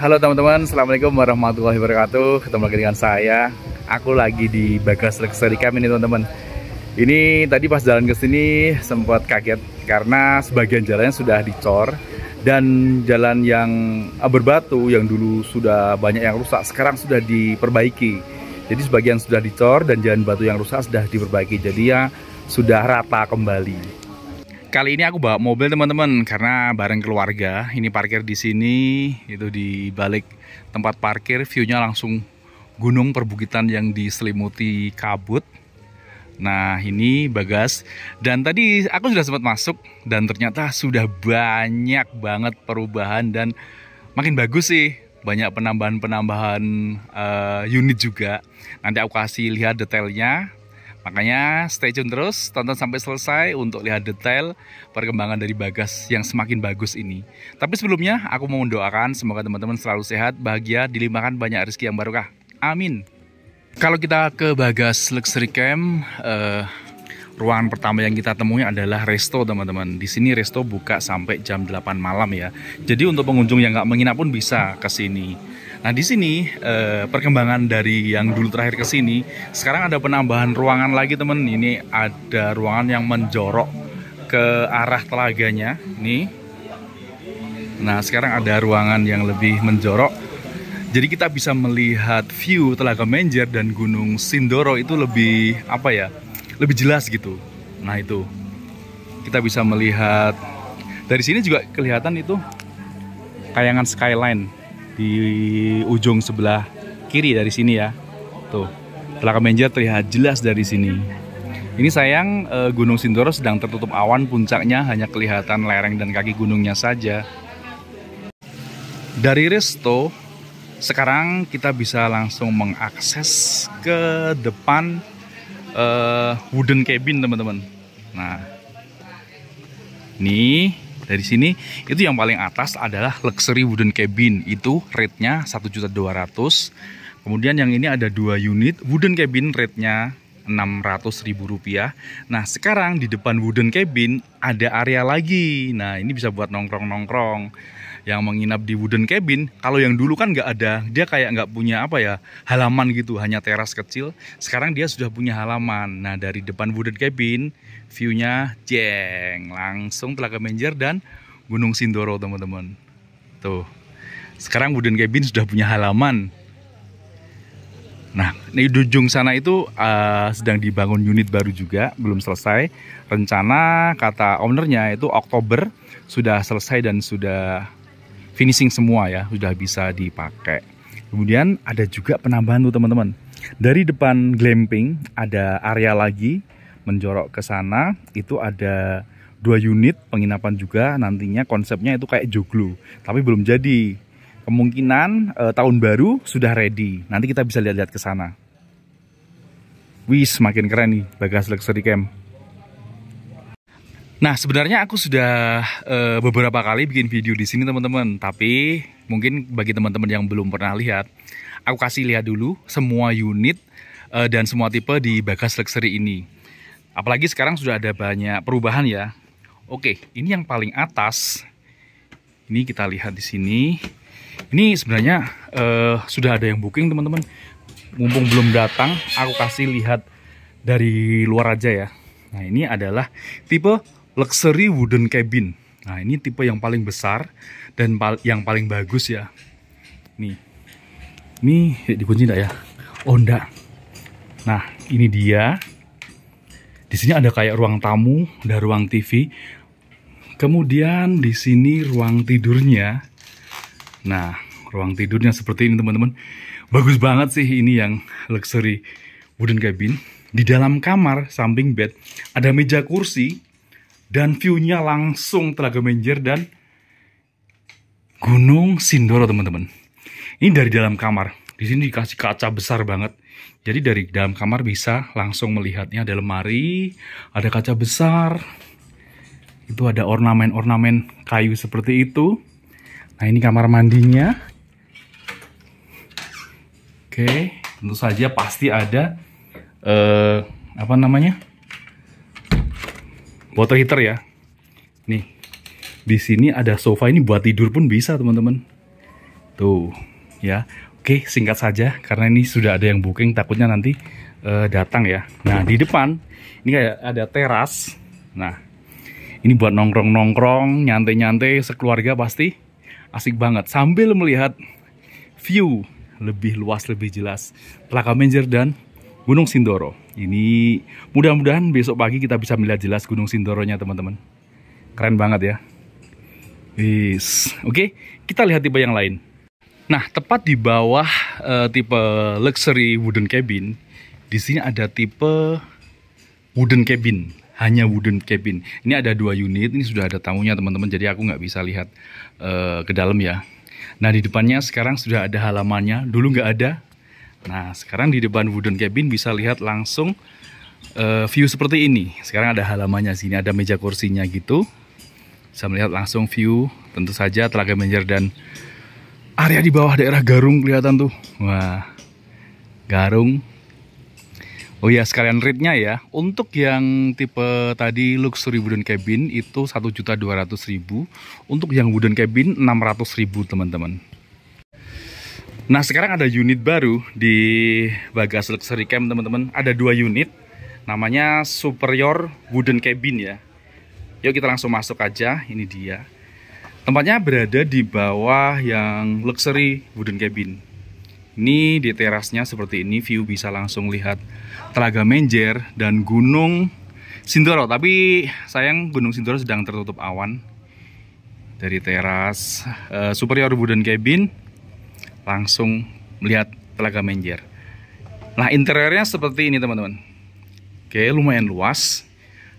Halo teman-teman, Assalamualaikum warahmatullahi wabarakatuh Ketemu lagi dengan saya Aku lagi di Bagas Luxury Camp ini teman-teman Ini tadi pas jalan ke sini sempat kaget Karena sebagian jalannya sudah dicor Dan jalan yang eh, berbatu yang dulu sudah banyak yang rusak Sekarang sudah diperbaiki Jadi sebagian sudah dicor dan jalan batu yang rusak sudah diperbaiki Jadi ya sudah rata kembali. Kali ini aku bawa mobil teman-teman karena bareng keluarga. Ini parkir di sini, itu di balik tempat parkir Viewnya langsung gunung perbukitan yang diselimuti kabut. Nah, ini bagas dan tadi aku sudah sempat masuk dan ternyata sudah banyak banget perubahan dan makin bagus sih. Banyak penambahan-penambahan uh, unit juga. Nanti aku kasih lihat detailnya Makanya stay tune terus, tonton sampai selesai untuk lihat detail perkembangan dari Bagas yang semakin bagus ini. Tapi sebelumnya, aku mau mendoakan semoga teman-teman selalu sehat, bahagia, dilimpahkan banyak rezeki yang barokah. Amin. Kalau kita ke Bagas Luxury Camp, uh, ruangan pertama yang kita temui adalah resto teman-teman di sini resto buka sampai jam 8 malam ya jadi untuk pengunjung yang nggak menginap pun bisa ke sini Nah di sini eh, perkembangan dari yang dulu terakhir ke sini, sekarang ada penambahan ruangan lagi temen. Ini ada ruangan yang menjorok ke arah telaganya, nih. Nah sekarang ada ruangan yang lebih menjorok. Jadi kita bisa melihat view Telaga Menjer dan Gunung Sindoro itu lebih apa ya? Lebih jelas gitu. Nah itu kita bisa melihat dari sini juga kelihatan itu kayangan skyline di ujung sebelah kiri dari sini ya. Tuh, telaga Menjer terlihat jelas dari sini. Ini sayang eh, Gunung Sindoro sedang tertutup awan, puncaknya hanya kelihatan lereng dan kaki gunungnya saja. Dari Resto, sekarang kita bisa langsung mengakses ke depan uh, wooden cabin teman-teman. Nah, ini dari sini itu yang paling atas adalah luxury wooden cabin itu rate-nya 1.200 kemudian yang ini ada dua unit wooden cabin rate-nya 600.000 rupiah. Nah, sekarang di depan wooden cabin ada area lagi. Nah, ini bisa buat nongkrong-nongkrong. Yang menginap di wooden cabin, kalau yang dulu kan nggak ada, dia kayak nggak punya apa ya halaman gitu, hanya teras kecil. Sekarang dia sudah punya halaman. Nah, dari depan wooden cabin viewnya jeng langsung Telaga Menjer dan Gunung Sindoro teman-teman tuh sekarang Buden Cabin sudah punya halaman nah di ujung sana itu uh, sedang dibangun unit baru juga belum selesai rencana kata ownernya itu Oktober sudah selesai dan sudah finishing semua ya sudah bisa dipakai kemudian ada juga penambahan tuh teman-teman dari depan glamping ada area lagi menjorok ke sana itu ada dua unit penginapan juga nantinya konsepnya itu kayak joglo tapi belum jadi kemungkinan eh, tahun baru sudah ready nanti kita bisa lihat-lihat ke sana wis makin keren nih bagas luxury camp Nah, sebenarnya aku sudah eh, beberapa kali bikin video di sini, teman-teman. Tapi mungkin bagi teman-teman yang belum pernah lihat, aku kasih lihat dulu semua unit eh, dan semua tipe di Bagas Luxury ini. Apalagi sekarang sudah ada banyak perubahan ya. Oke, ini yang paling atas. Ini kita lihat di sini. Ini sebenarnya uh, sudah ada yang booking teman-teman. Mumpung belum datang, aku kasih lihat dari luar aja ya. Nah ini adalah tipe luxury wooden cabin. Nah ini tipe yang paling besar dan yang paling bagus ya. Nih, ini dikunci enggak ya? Oh enggak. Nah ini dia di sini ada kayak ruang tamu, ada ruang TV. Kemudian di sini ruang tidurnya. Nah, ruang tidurnya seperti ini teman-teman. Bagus banget sih ini yang luxury wooden cabin. Di dalam kamar samping bed ada meja kursi dan view-nya langsung Telaga Menjer dan Gunung Sindoro teman-teman. Ini dari dalam kamar. Di sini dikasih kaca besar banget. Jadi dari dalam kamar bisa langsung melihatnya ada lemari, ada kaca besar, itu ada ornamen-ornamen kayu seperti itu. Nah ini kamar mandinya. Oke, tentu saja pasti ada eh, apa namanya water heater ya. Nih di sini ada sofa ini buat tidur pun bisa teman-teman. Tuh ya Oke, singkat saja karena ini sudah ada yang booking takutnya nanti uh, datang ya. Nah, di depan ini kayak ada teras. Nah, ini buat nongkrong-nongkrong, nyantai-nyantai sekeluarga pasti asik banget sambil melihat view lebih luas lebih jelas Laka Menjer dan Gunung Sindoro. Ini mudah-mudahan besok pagi kita bisa melihat jelas Gunung Sindoronya teman-teman. Keren banget ya. Oke, okay, kita lihat tipe yang lain. Nah, tepat di bawah uh, tipe luxury wooden cabin, di sini ada tipe wooden cabin, hanya wooden cabin. Ini ada dua unit, ini sudah ada tamunya teman-teman, jadi aku nggak bisa lihat uh, ke dalam ya. Nah, di depannya sekarang sudah ada halamannya, dulu nggak ada. Nah, sekarang di depan wooden cabin bisa lihat langsung uh, view seperti ini. Sekarang ada halamannya sini, ada meja kursinya gitu. Bisa melihat langsung view, tentu saja Telaga menjer dan area di bawah daerah Garung kelihatan tuh. Wah, Garung. Oh ya sekalian rate-nya ya. Untuk yang tipe tadi luxury wooden cabin itu 1.200.000. Untuk yang wooden cabin 600.000 teman-teman. Nah sekarang ada unit baru di Bagas Luxury Camp teman-teman. Ada dua unit. Namanya Superior Wooden Cabin ya. Yuk kita langsung masuk aja. Ini dia. Tempatnya berada di bawah yang luxury wooden cabin. Ini di terasnya seperti ini, view bisa langsung lihat Telaga Menjer dan Gunung Sindoro. Tapi sayang Gunung Sindoro sedang tertutup awan. Dari teras uh, superior wooden cabin langsung melihat Telaga Menjer. Nah, interiornya seperti ini, teman-teman. Oke, lumayan luas.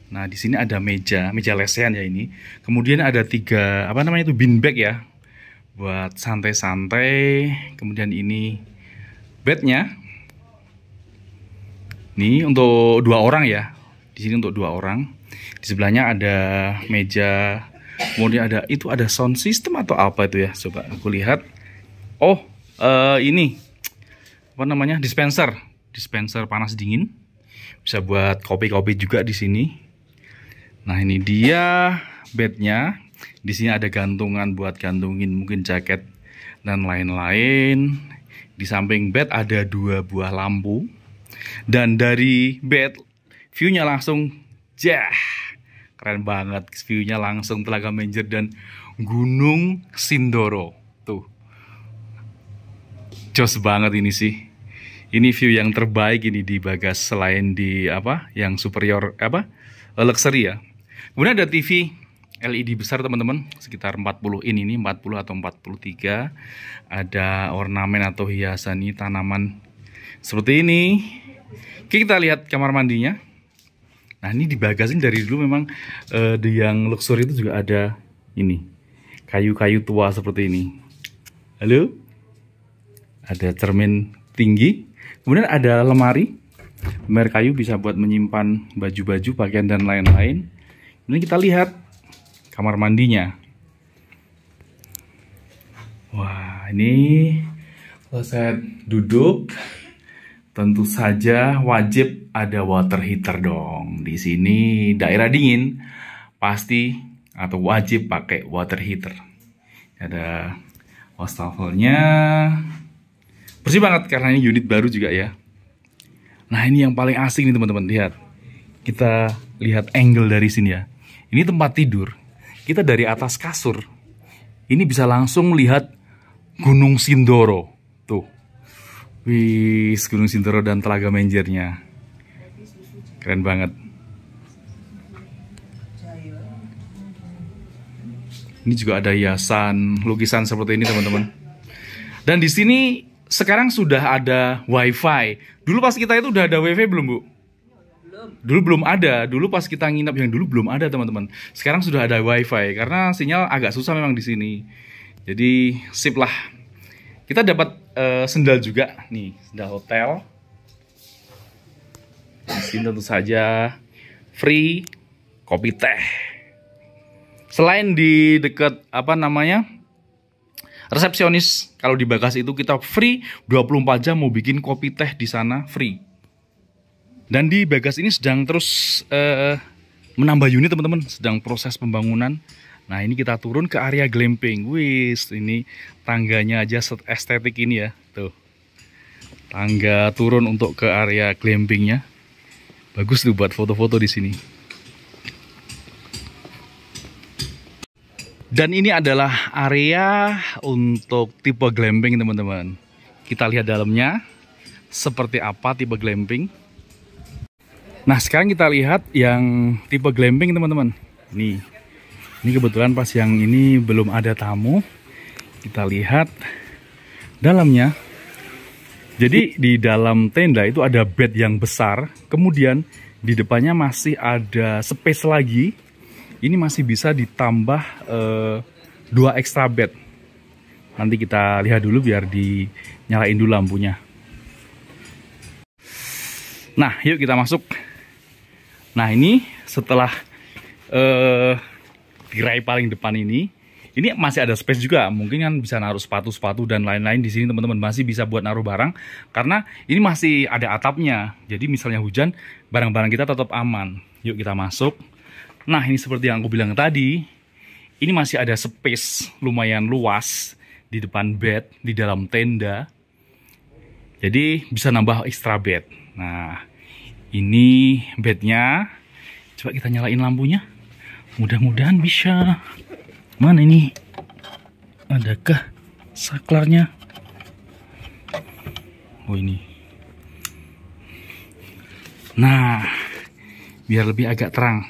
Nah, di sini ada meja, meja lesehan ya ini. Kemudian ada tiga apa namanya itu bin bag ya. Buat santai-santai. Kemudian ini bednya. Ini untuk dua orang ya. Di sini untuk dua orang. Di sebelahnya ada meja. Kemudian ada itu ada sound system atau apa itu ya? Coba aku lihat. Oh, uh, ini apa namanya? dispenser. Dispenser panas dingin. Bisa buat kopi-kopi juga di sini Nah ini dia bednya. Di sini ada gantungan buat gantungin mungkin jaket dan lain-lain. Di samping bed ada dua buah lampu. Dan dari bed viewnya langsung jah. Keren banget viewnya langsung Telaga Menjer dan Gunung Sindoro. Tuh. Jos banget ini sih ini view yang terbaik ini di Bagas selain di apa yang superior apa luxury ya Kemudian ada TV LED besar teman-teman, sekitar 40 in ini, 40 atau 43. Ada ornamen atau hiasan ini tanaman seperti ini. Oke, kita lihat kamar mandinya. Nah, ini dibagasin dari dulu memang uh, di yang luxury itu juga ada ini. Kayu-kayu tua seperti ini. Halo. Ada cermin tinggi. Kemudian ada lemari. Lemari kayu bisa buat menyimpan baju-baju, pakaian dan lain-lain ini kita lihat kamar mandinya. Wah, ini kalau duduk tentu saja wajib ada water heater dong. Di sini daerah dingin pasti atau wajib pakai water heater. Ada wastafelnya. Bersih banget karena ini unit baru juga ya. Nah, ini yang paling asik nih teman-teman, lihat. Kita lihat angle dari sini ya ini tempat tidur kita dari atas kasur ini bisa langsung lihat Gunung Sindoro tuh wis Gunung Sindoro dan Telaga Menjernya keren banget ini juga ada hiasan lukisan seperti ini teman-teman dan di sini sekarang sudah ada wifi dulu pas kita itu udah ada wifi belum bu dulu belum ada dulu pas kita nginap yang dulu belum ada teman-teman sekarang sudah ada wifi karena sinyal agak susah memang di sini jadi sip lah kita dapat uh, sendal juga nih sendal hotel di sini tentu saja free kopi teh selain di dekat apa namanya resepsionis kalau di bagas itu kita free 24 jam mau bikin kopi teh di sana free dan di Bagas ini sedang terus uh, menambah unit teman-teman, sedang proses pembangunan. Nah ini kita turun ke area glamping. Wis, ini tangganya aja set estetik ini ya, tuh. Tangga turun untuk ke area glampingnya. Bagus tuh buat foto-foto di sini. Dan ini adalah area untuk tipe glamping teman-teman. Kita lihat dalamnya seperti apa tipe glamping. Nah sekarang kita lihat yang tipe glamping teman-teman. Nih, ini kebetulan pas yang ini belum ada tamu. Kita lihat dalamnya. Jadi di dalam tenda itu ada bed yang besar. Kemudian di depannya masih ada space lagi. Ini masih bisa ditambah eh, dua extra bed. Nanti kita lihat dulu biar dinyalain dulu lampunya. Nah, yuk kita masuk. Nah ini setelah uh, eh, tirai paling depan ini, ini masih ada space juga. Mungkin kan bisa naruh sepatu-sepatu dan lain-lain di sini teman-teman masih bisa buat naruh barang karena ini masih ada atapnya. Jadi misalnya hujan, barang-barang kita tetap aman. Yuk kita masuk. Nah ini seperti yang aku bilang tadi, ini masih ada space lumayan luas di depan bed, di dalam tenda. Jadi bisa nambah extra bed. Nah, ini bednya. Coba kita nyalain lampunya. Mudah-mudahan bisa. Mana ini? Adakah saklarnya? Oh ini. Nah, biar lebih agak terang.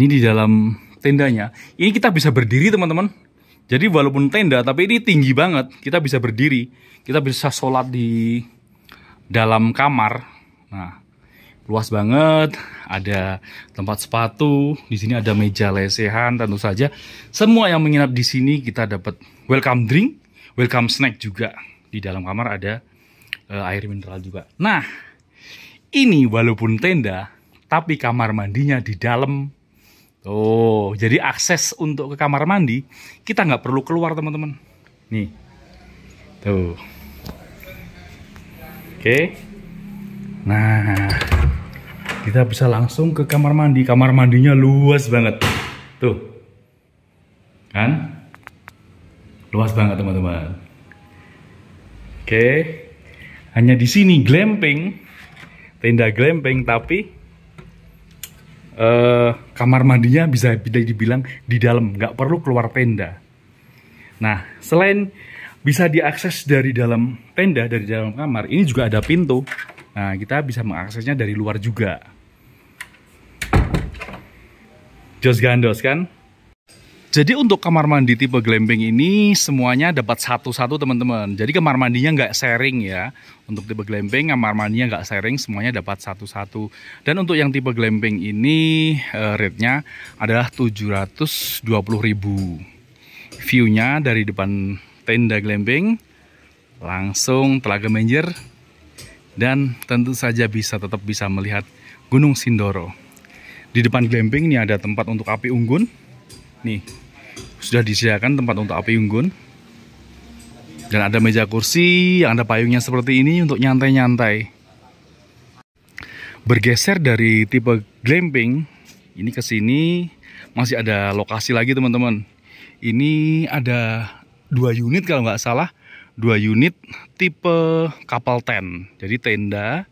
Ini di dalam tendanya. Ini kita bisa berdiri teman-teman. Jadi walaupun tenda, tapi ini tinggi banget. Kita bisa berdiri. Kita bisa sholat di dalam kamar. Nah, luas banget, ada tempat sepatu, di sini ada meja lesehan tentu saja. Semua yang menginap di sini kita dapat welcome drink, welcome snack juga. Di dalam kamar ada uh, air mineral juga. Nah, ini walaupun tenda, tapi kamar mandinya di dalam. Oh, jadi akses untuk ke kamar mandi kita nggak perlu keluar teman-teman. Nih, tuh. Oke. Okay. Nah, kita bisa langsung ke kamar mandi. Kamar mandinya luas banget. Tuh. Kan? Luas banget, teman-teman. Oke. Hanya di sini glamping, tenda glamping tapi uh, kamar mandinya bisa dibilang di dalam, nggak perlu keluar tenda. Nah, selain bisa diakses dari dalam tenda, dari dalam kamar, ini juga ada pintu. Nah, kita bisa mengaksesnya dari luar juga. Jos gandos kan? Jadi untuk kamar mandi tipe glamping ini semuanya dapat satu-satu teman-teman. Jadi kamar mandinya nggak sharing ya. Untuk tipe glamping kamar mandinya nggak sharing, semuanya dapat satu-satu. Dan untuk yang tipe glamping ini uh, rate-nya adalah 720.000. View-nya dari depan tenda glamping langsung telaga menjer dan tentu saja bisa tetap bisa melihat Gunung Sindoro. Di depan glamping ini ada tempat untuk api unggun. Nih, sudah disediakan tempat untuk api unggun. Dan ada meja kursi yang ada payungnya seperti ini untuk nyantai-nyantai. Bergeser dari tipe glamping, ini ke sini masih ada lokasi lagi teman-teman. Ini ada dua unit kalau nggak salah dua unit tipe kapal ten. Jadi tenda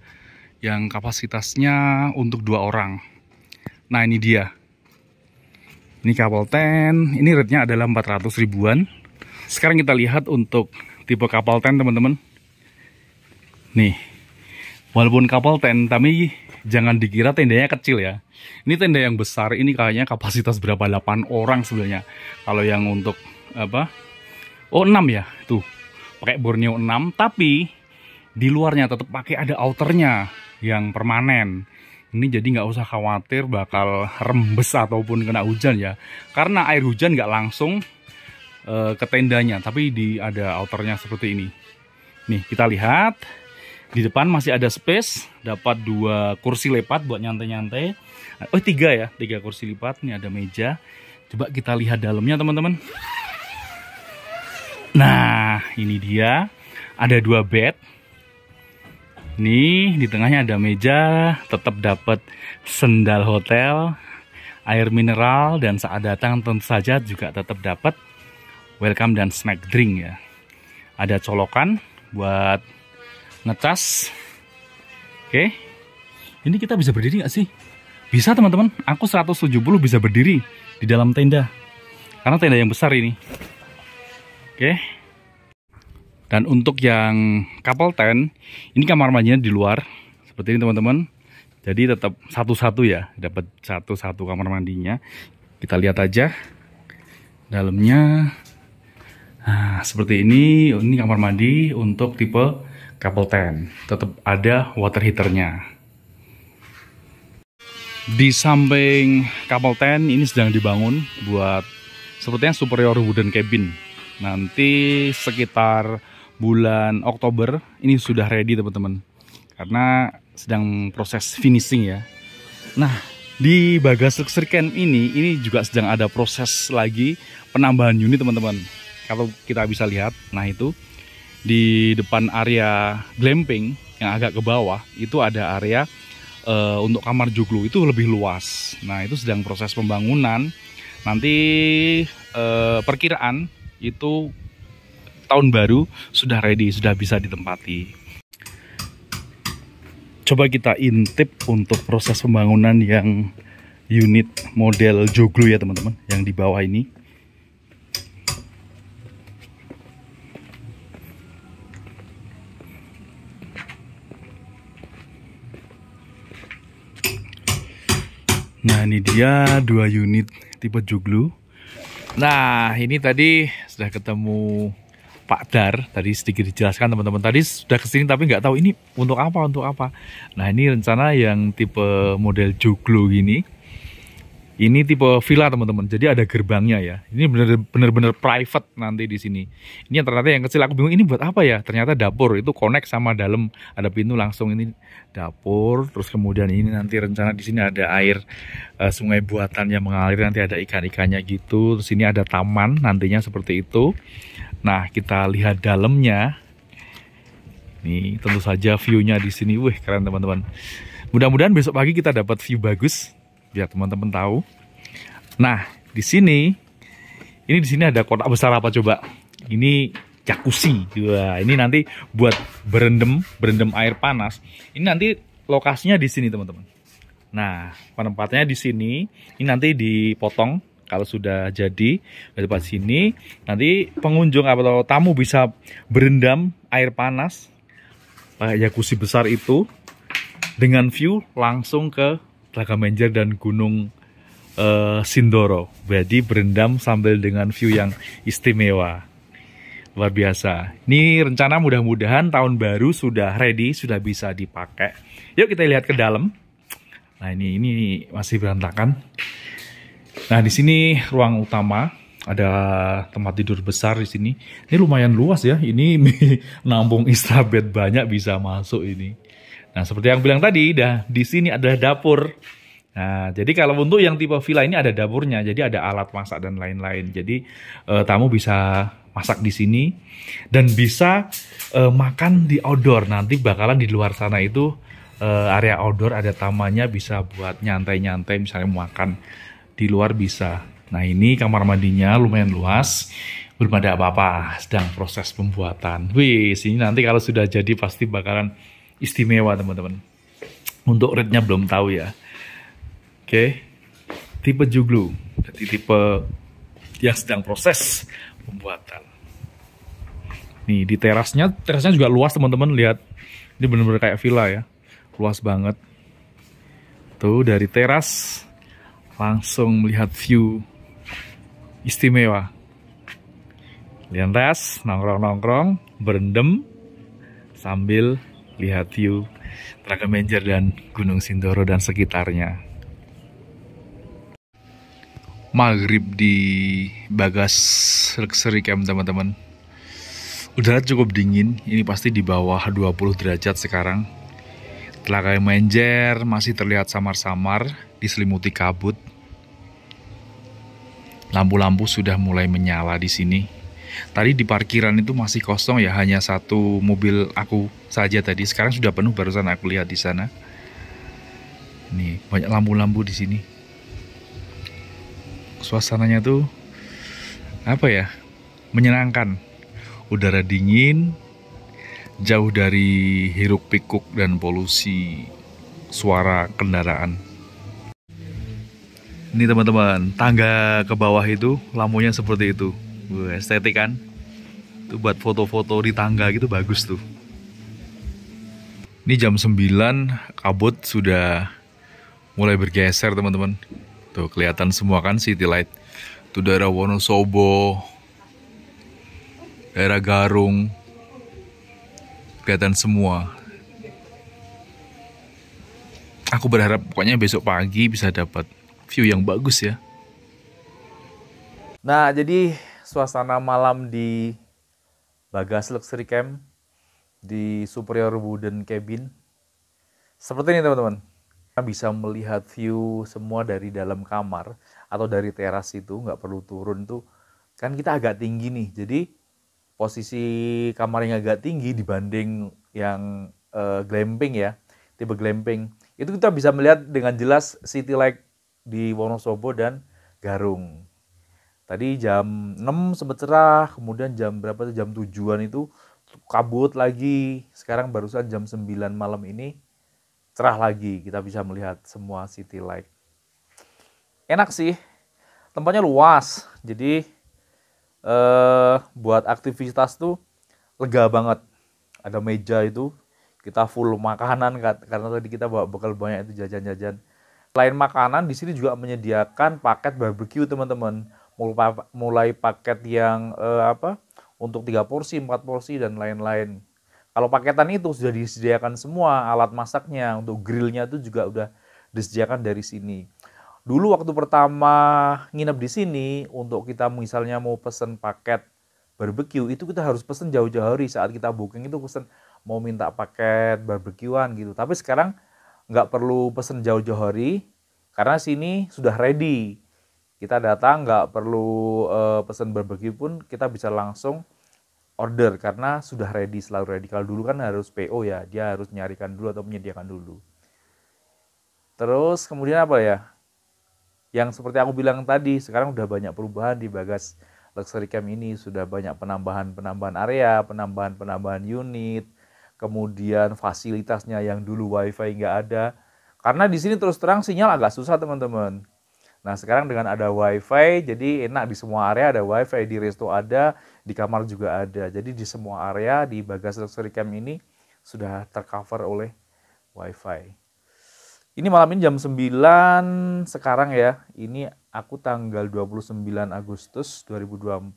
yang kapasitasnya untuk dua orang. Nah ini dia. Ini kapal ten. Ini rate-nya adalah 400 ribuan. Sekarang kita lihat untuk tipe kapal ten teman-teman. Nih. Walaupun kapal ten, tapi jangan dikira tendanya kecil ya. Ini tenda yang besar. Ini kayaknya kapasitas berapa? 8 orang sebenarnya. Kalau yang untuk apa? Oh 6 ya. Tuh pakai Borneo 6 tapi di luarnya tetap pakai ada outernya yang permanen ini jadi nggak usah khawatir bakal rembes ataupun kena hujan ya karena air hujan nggak langsung e, ke tendanya tapi di ada outernya seperti ini nih kita lihat di depan masih ada space dapat dua kursi lipat buat nyantai-nyantai oh tiga ya tiga kursi lipat ini ada meja coba kita lihat dalamnya teman-teman Nah, ini dia. Ada dua bed. Nih, di tengahnya ada meja, tetap dapat sendal hotel, air mineral, dan saat datang tentu saja juga tetap dapat welcome dan snack drink ya. Ada colokan buat ngecas. Oke. Ini kita bisa berdiri nggak sih? Bisa teman-teman, aku 170 bisa berdiri di dalam tenda. Karena tenda yang besar ini. Oke. Dan untuk yang couple ten, ini kamar mandinya di luar seperti ini teman-teman. Jadi tetap satu-satu ya, dapat satu-satu kamar mandinya. Kita lihat aja dalamnya. Nah, seperti ini, ini kamar mandi untuk tipe couple ten. Tetap ada water heaternya. Di samping couple ten ini sedang dibangun buat sepertinya superior wooden cabin Nanti sekitar bulan Oktober ini sudah ready teman-teman. Karena sedang proses finishing ya. Nah, di Bagas Luxury Camp ini ini juga sedang ada proses lagi penambahan unit teman-teman. Kalau kita bisa lihat, nah itu di depan area glamping yang agak ke bawah itu ada area e, untuk kamar joglo itu lebih luas. Nah, itu sedang proses pembangunan. Nanti e, perkiraan itu tahun baru sudah ready, sudah bisa ditempati. Coba kita intip untuk proses pembangunan yang unit model joglo ya teman-teman, yang di bawah ini. Nah ini dia dua unit tipe joglo Nah, ini tadi sudah ketemu Pak Dar. Tadi sedikit dijelaskan teman-teman. Tadi sudah kesini tapi nggak tahu ini untuk apa, untuk apa. Nah, ini rencana yang tipe model joglo gini. Ini tipe villa teman-teman. Jadi ada gerbangnya ya. Ini benar-benar private nanti di sini. Ini yang ternyata yang kecil aku bingung ini buat apa ya? Ternyata dapur itu connect sama dalam ada pintu langsung ini dapur. Terus kemudian ini nanti rencana di sini ada air uh, sungai buatan yang mengalir nanti ada ikan-ikannya gitu. Terus ini ada taman nantinya seperti itu. Nah kita lihat dalamnya. Ini tentu saja view-nya di sini. Wih keren teman-teman. Mudah-mudahan besok pagi kita dapat view bagus biar teman-teman tahu. Nah, di sini ini di sini ada kotak besar apa coba? Ini jacuzzi. Wah, ini nanti buat berendam, berendam air panas. Ini nanti lokasinya di sini, teman-teman. Nah, penempatannya di sini. Ini nanti dipotong kalau sudah jadi di depan sini nanti pengunjung atau tamu bisa berendam air panas pakai jacuzzi besar itu dengan view langsung ke Raga Menjer dan Gunung uh, Sindoro. Jadi berendam sambil dengan view yang istimewa. Luar biasa. Ini rencana mudah-mudahan tahun baru sudah ready, sudah bisa dipakai. Yuk kita lihat ke dalam. Nah ini ini masih berantakan. Nah di sini ruang utama ada tempat tidur besar di sini. Ini lumayan luas ya. Ini nampung istirahat banyak bisa masuk ini. Nah, seperti yang bilang tadi, dah di sini ada dapur. Nah, jadi kalau untuk yang tipe villa ini ada dapurnya, jadi ada alat masak dan lain-lain. Jadi eh, tamu bisa masak di sini dan bisa eh, makan di outdoor. Nanti bakalan di luar sana itu eh, area outdoor ada tamannya bisa buat nyantai-nyantai misalnya makan di luar bisa. Nah, ini kamar mandinya lumayan luas belum ada apa-apa, sedang proses pembuatan. Wih, sini nanti kalau sudah jadi pasti bakalan istimewa teman-teman. Untuk rednya belum tahu ya. Oke. Okay. Tipe juglu, jadi tipe yang sedang proses pembuatan. Nih, di terasnya, terasnya juga luas teman-teman, lihat. Ini benar-benar kayak villa ya. Luas banget. Tuh dari teras langsung melihat view istimewa. Lihat teras nongkrong-nongkrong, berendam sambil lihat view Telaga Menjer dan Gunung Sindoro dan sekitarnya. Maghrib di Bagas Luxury Camp teman-teman. Udara cukup dingin, ini pasti di bawah 20 derajat sekarang. Telaga Menjer masih terlihat samar-samar diselimuti kabut. Lampu-lampu sudah mulai menyala di sini. Tadi di parkiran itu masih kosong ya, hanya satu mobil aku saja tadi. Sekarang sudah penuh barusan aku lihat di sana. ini banyak lampu-lampu di sini. Suasananya tuh apa ya? Menyenangkan. Udara dingin, jauh dari hiruk pikuk dan polusi suara kendaraan. Ini teman-teman, tangga ke bawah itu lampunya seperti itu. Wah, estetik kan? Itu buat foto-foto di tangga gitu bagus tuh. Ini jam 9 kabut sudah mulai bergeser teman-teman. Tuh kelihatan semua kan city light. Tuh daerah Wonosobo, daerah Garung, kelihatan semua. Aku berharap pokoknya besok pagi bisa dapat view yang bagus ya. Nah, jadi suasana malam di Bagas Luxury Camp di Superior Wooden Cabin. Seperti ini teman-teman. Kita bisa melihat view semua dari dalam kamar atau dari teras itu, nggak perlu turun tuh. Kan kita agak tinggi nih, jadi posisi kamar yang agak tinggi dibanding yang uh, glamping ya, tipe glamping. Itu kita bisa melihat dengan jelas city light di Wonosobo dan Garung tadi jam 6 sempat cerah, kemudian jam berapa tuh jam tujuan itu kabut lagi. Sekarang barusan jam 9 malam ini cerah lagi. Kita bisa melihat semua city light. Enak sih. Tempatnya luas. Jadi eh buat aktivitas tuh lega banget. Ada meja itu kita full makanan kan, karena tadi kita bawa bekal banyak itu jajan-jajan. Selain makanan, di sini juga menyediakan paket barbecue teman-teman mulai paket yang eh, apa untuk tiga porsi, empat porsi dan lain-lain. Kalau paketan itu sudah disediakan semua alat masaknya, untuk grillnya itu juga udah disediakan dari sini. Dulu waktu pertama nginep di sini untuk kita misalnya mau pesen paket barbeque itu kita harus pesen jauh-jauh hari saat kita booking itu pesen mau minta paket barbekyuan gitu. Tapi sekarang nggak perlu pesen jauh-jauh hari karena sini sudah ready kita datang nggak perlu uh, eh, pesan berbagi pun kita bisa langsung order karena sudah ready selalu ready kalau dulu kan harus PO ya dia harus nyarikan dulu atau menyediakan dulu terus kemudian apa ya yang seperti aku bilang tadi sekarang udah banyak perubahan di bagas luxury camp ini sudah banyak penambahan penambahan area penambahan penambahan unit kemudian fasilitasnya yang dulu wifi nggak ada karena di sini terus terang sinyal agak susah teman-teman Nah sekarang dengan ada wifi jadi enak di semua area ada wifi, di resto ada, di kamar juga ada. Jadi di semua area di Bagas Luxury Camp ini sudah tercover oleh wifi. Ini malam ini jam 9 sekarang ya, ini aku tanggal 29 Agustus 2024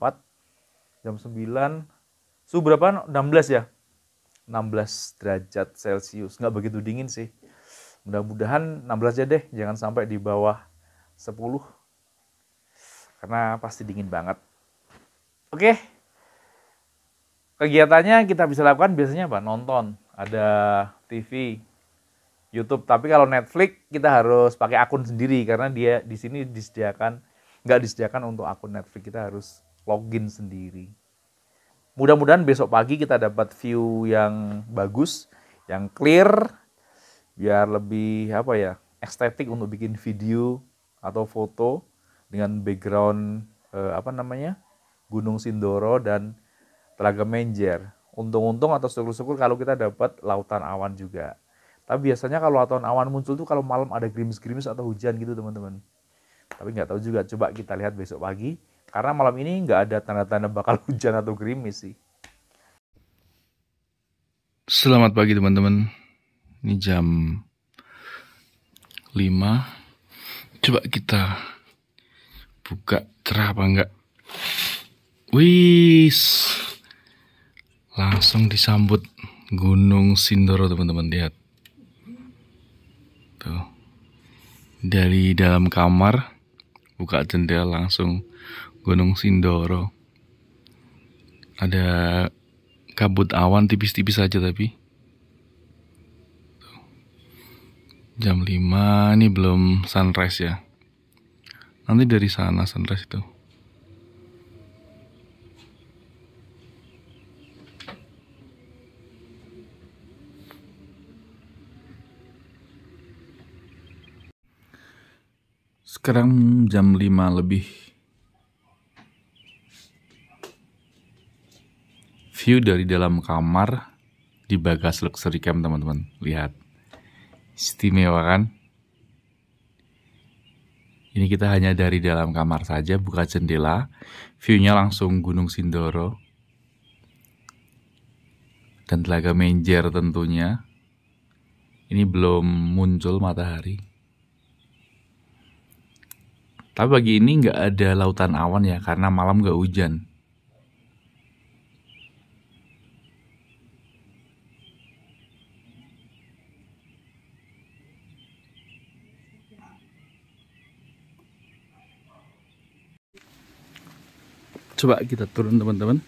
jam 9 suhu berapa 16 ya 16 derajat celcius nggak begitu dingin sih mudah-mudahan 16 aja deh jangan sampai di bawah 10 karena pasti dingin banget. Oke. Kegiatannya kita bisa lakukan biasanya apa? Nonton, ada TV, YouTube. Tapi kalau Netflix kita harus pakai akun sendiri karena dia di sini disediakan nggak disediakan untuk akun Netflix kita harus login sendiri. Mudah-mudahan besok pagi kita dapat view yang bagus, yang clear, biar lebih apa ya estetik untuk bikin video atau foto dengan background eh, apa namanya Gunung Sindoro dan Telaga Menjer. Untung-untung atau syukur-syukur kalau kita dapat lautan awan juga. Tapi biasanya kalau lautan awan muncul tuh kalau malam ada gerimis-gerimis atau hujan gitu teman-teman. Tapi nggak tahu juga. Coba kita lihat besok pagi. Karena malam ini nggak ada tanda-tanda bakal hujan atau gerimis sih. Selamat pagi teman-teman. Ini jam 5 Coba kita buka cerah apa enggak? Wis. Langsung disambut Gunung Sindoro, teman-teman. Lihat. Tuh. Dari dalam kamar buka jendela langsung Gunung Sindoro. Ada kabut awan tipis-tipis saja tapi jam 5 ini belum sunrise ya nanti dari sana sunrise itu sekarang jam 5 lebih view dari dalam kamar di bagas luxury camp teman-teman lihat Istimewa kan? Ini kita hanya dari dalam kamar saja, buka jendela. viewnya langsung Gunung Sindoro. Dan Telaga Menjer tentunya. Ini belum muncul matahari. Tapi bagi ini nggak ada lautan awan ya, karena malam nggak hujan. coba kita turun teman-teman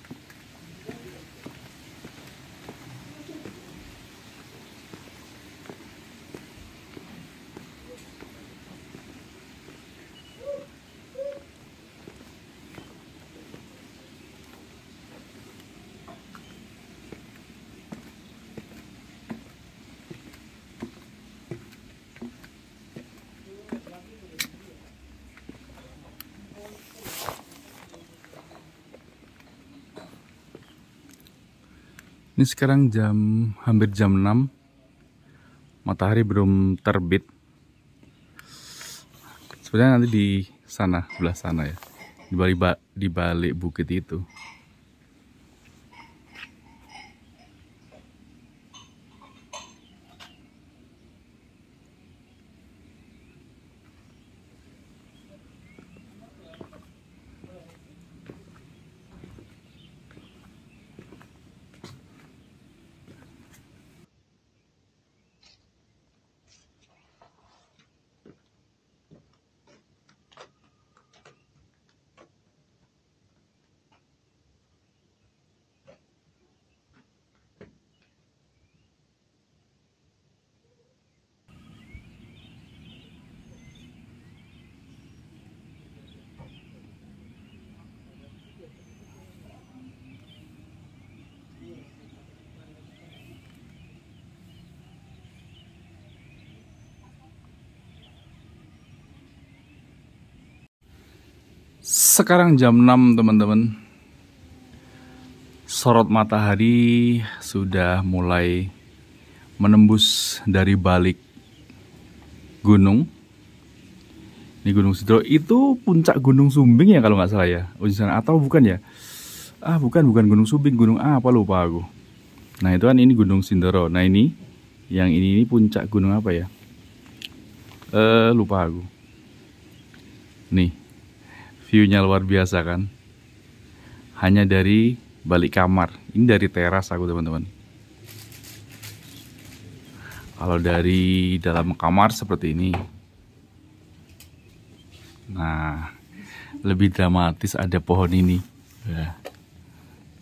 Ini sekarang jam hampir jam 6. Matahari belum terbit. Sebenarnya nanti di sana, sebelah sana ya. Di balik di balik bukit itu. Sekarang jam 6 teman-teman Sorot matahari sudah mulai menembus dari balik gunung Ini gunung Sidro itu puncak gunung Sumbing ya kalau nggak salah ya Ujian oh, atau bukan ya Ah bukan, bukan gunung Sumbing, gunung apa lupa aku Nah itu kan ini gunung Sindoro Nah ini, yang ini, ini puncak gunung apa ya Eh lupa aku Nih view luar biasa kan. Hanya dari balik kamar. Ini dari teras aku teman-teman. Kalau dari dalam kamar seperti ini. Nah, lebih dramatis ada pohon ini. Ya.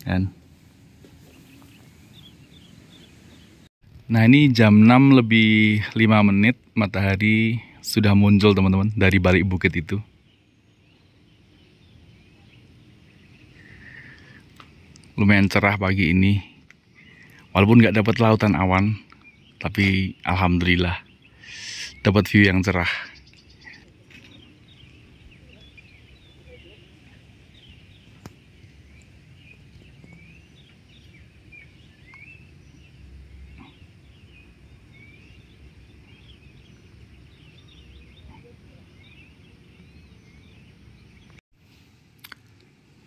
Kan? Nah ini jam 6 lebih 5 menit matahari sudah muncul teman-teman dari balik bukit itu. lumayan cerah pagi ini walaupun nggak dapat lautan awan tapi alhamdulillah dapat view yang cerah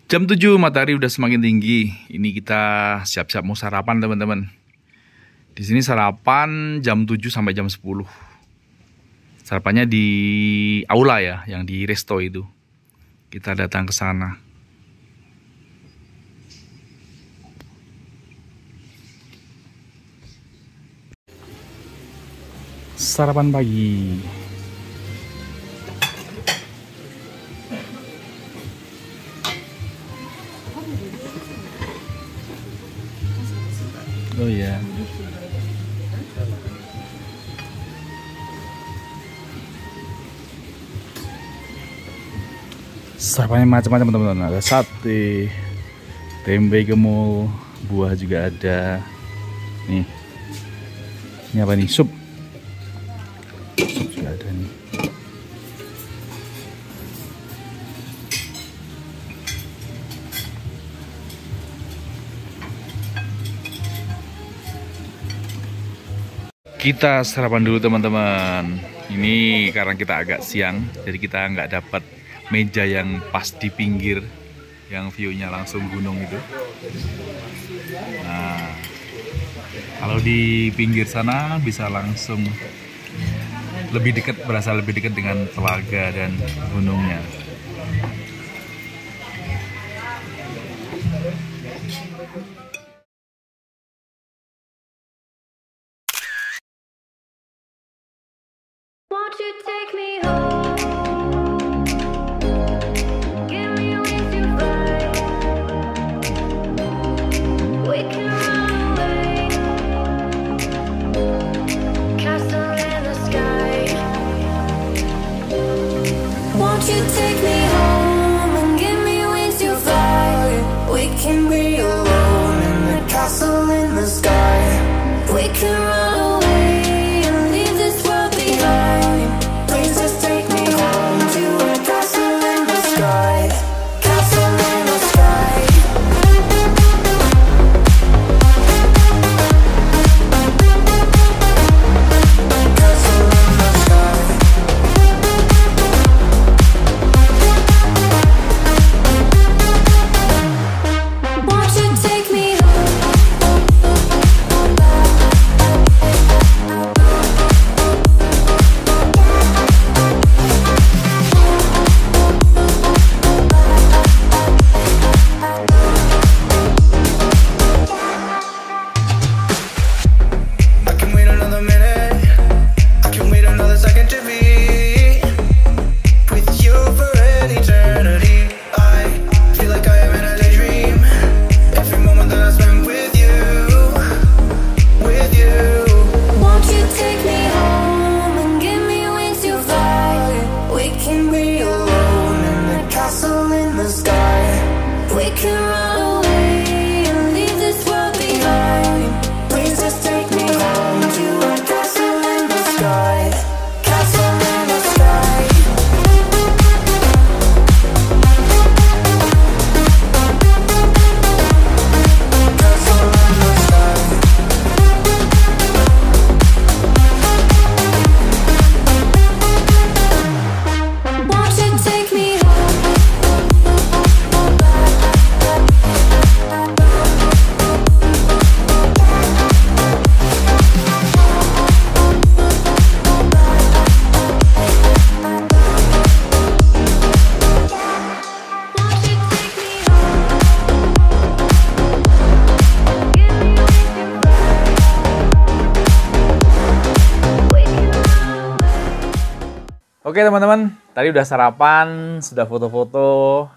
Jam 7 matahari udah semakin tinggi. Ini kita siap-siap mau sarapan, teman-teman. Di sini sarapan jam 7 sampai jam 10. Sarapannya di aula ya, yang di resto itu. Kita datang ke sana. Sarapan pagi. oh iya sarapannya macam-macam teman-teman ada sate tempe gemul buah juga ada nih ini apa nih sup kita sarapan dulu teman-teman ini karena kita agak siang jadi kita nggak dapat meja yang pas di pinggir yang view-nya langsung gunung itu nah kalau di pinggir sana bisa langsung lebih dekat berasa lebih dekat dengan telaga dan gunungnya run the sky. We can Oke teman-teman, tadi udah sarapan, sudah foto-foto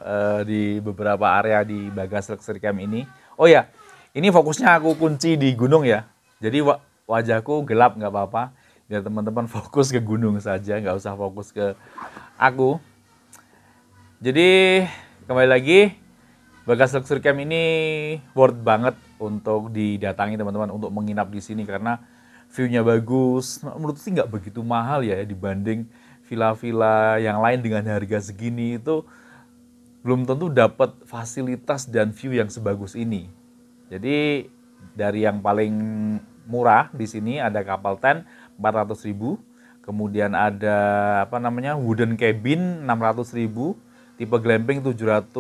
uh, di beberapa area di Bagas Luxury Camp ini. Oh ya, ini fokusnya aku kunci di gunung ya. Jadi wajahku gelap nggak apa-apa. Biar teman-teman fokus ke gunung saja, nggak usah fokus ke aku. Jadi kembali lagi, Bagas Luxury Camp ini worth banget untuk didatangi teman-teman untuk menginap di sini karena view-nya bagus. Menurut sih nggak begitu mahal ya dibanding villa-villa yang lain dengan harga segini itu belum tentu dapat fasilitas dan view yang sebagus ini. Jadi dari yang paling murah di sini ada kapal ten 400 ribu, kemudian ada apa namanya wooden cabin 600 ribu, tipe glamping 720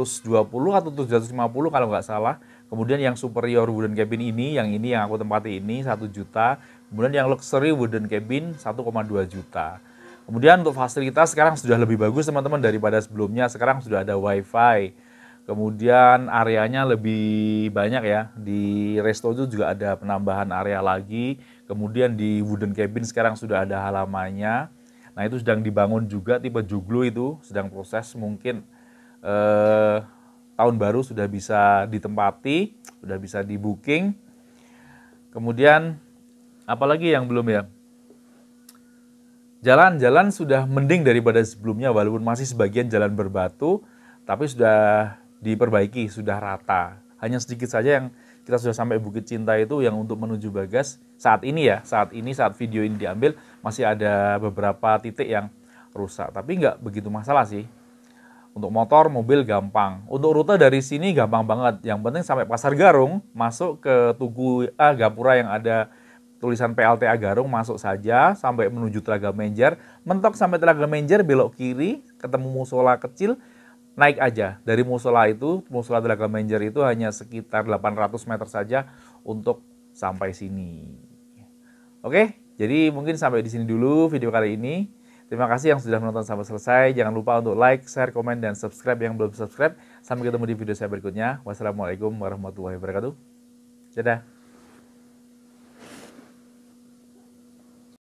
atau 750 kalau nggak salah. Kemudian yang superior wooden cabin ini, yang ini yang aku tempati ini 1 juta. Kemudian yang luxury wooden cabin 1,2 juta. Kemudian untuk fasilitas sekarang sudah lebih bagus teman-teman daripada sebelumnya. Sekarang sudah ada wifi. Kemudian areanya lebih banyak ya. Di resto itu juga ada penambahan area lagi. Kemudian di wooden cabin sekarang sudah ada halamannya. Nah itu sedang dibangun juga tipe joglo itu sedang proses mungkin eh, tahun baru sudah bisa ditempati, sudah bisa di booking. Kemudian apalagi yang belum ya? Jalan-jalan sudah mending daripada sebelumnya walaupun masih sebagian jalan berbatu tapi sudah diperbaiki, sudah rata. Hanya sedikit saja yang kita sudah sampai Bukit Cinta itu yang untuk menuju Bagas saat ini ya, saat ini saat video ini diambil masih ada beberapa titik yang rusak, tapi nggak begitu masalah sih. Untuk motor, mobil gampang. Untuk rute dari sini gampang banget. Yang penting sampai Pasar Garung, masuk ke Tugu ah, Gapura yang ada tulisan PLTA Garung masuk saja sampai menuju Telaga Menjer, mentok sampai Telaga Menjer belok kiri, ketemu musola kecil, naik aja. Dari musola itu, musola Telaga Menjer itu hanya sekitar 800 meter saja untuk sampai sini. Oke, jadi mungkin sampai di sini dulu video kali ini. Terima kasih yang sudah menonton sampai selesai. Jangan lupa untuk like, share, komen, dan subscribe yang belum subscribe. Sampai ketemu di video saya berikutnya. Wassalamualaikum warahmatullahi wabarakatuh. Dadah.